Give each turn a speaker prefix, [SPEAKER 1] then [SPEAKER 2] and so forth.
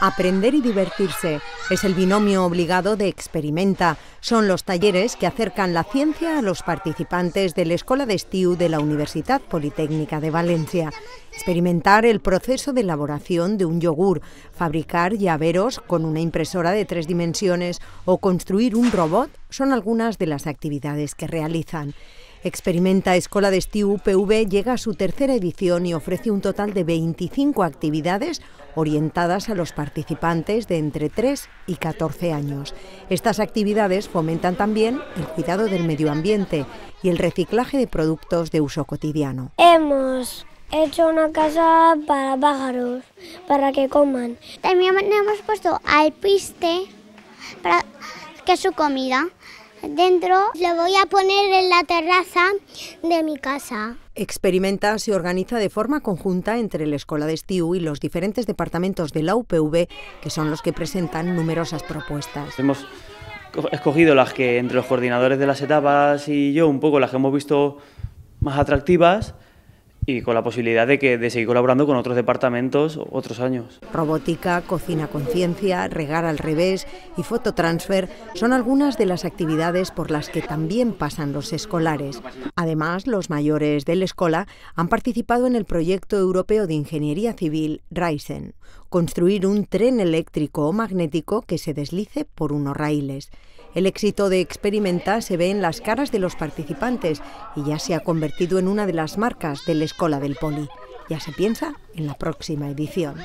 [SPEAKER 1] Aprender y divertirse es el binomio obligado de Experimenta. Son los talleres que acercan la ciencia a los participantes de la Escuela de Estiu de la Universidad Politécnica de Valencia. Experimentar el proceso de elaboración de un yogur, fabricar llaveros con una impresora de tres dimensiones o construir un robot son algunas de las actividades que realizan. Experimenta Escola de Estiu UPV llega a su tercera edición y ofrece un total de 25 actividades orientadas a los participantes de entre 3 y 14 años. Estas actividades fomentan también el cuidado del medio ambiente y el reciclaje de productos de uso cotidiano.
[SPEAKER 2] Hemos hecho una casa para pájaros, para que coman. También hemos puesto alpiste para que es su comida dentro, lo voy a poner en la terraza de mi casa.
[SPEAKER 1] Experimenta se organiza de forma conjunta entre la Escuela de Estiu y los diferentes departamentos de la UPV, que son los que presentan numerosas propuestas.
[SPEAKER 2] Hemos escogido las que entre los coordinadores de las etapas y yo un poco las que hemos visto más atractivas y con la posibilidad de, que, de seguir colaborando con otros departamentos otros años.
[SPEAKER 1] Robótica, cocina conciencia, regar al revés y fototransfer son algunas de las actividades por las que también pasan los escolares. Además, los mayores de la escuela... han participado en el proyecto europeo de ingeniería civil RISEN, construir un tren eléctrico o magnético que se deslice por unos raíles. El éxito de Experimenta se ve en las caras de los participantes y ya se ha convertido en una de las marcas de la Escola del Poli. Ya se piensa en la próxima edición.